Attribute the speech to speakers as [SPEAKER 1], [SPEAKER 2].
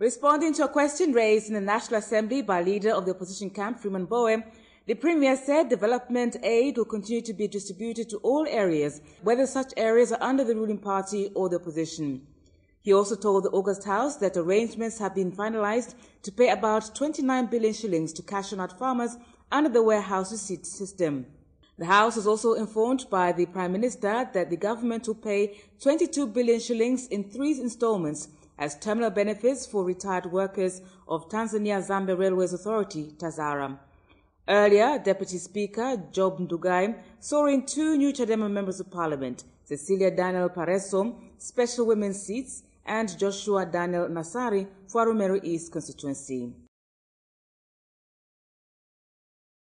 [SPEAKER 1] Responding to a question raised in the National Assembly by leader of the opposition camp, Freeman Boehm, the Premier said development aid will continue to be distributed to all areas, whether such areas are under the ruling party or the opposition. He also told the August House that arrangements have been finalized to pay about 29 billion shillings to cash out farmers under the warehouse receipt system. The House was also informed by the Prime Minister that the government will pay 22 billion shillings in three installments as terminal benefits for retired workers of Tanzania Zambia Railways Authority, TAZARA. Earlier, Deputy Speaker Job Ndugai saw in two new Chadema members of parliament, Cecilia Daniel Pareso, special women's seats, and Joshua Daniel Nasari for Arumeru East constituency.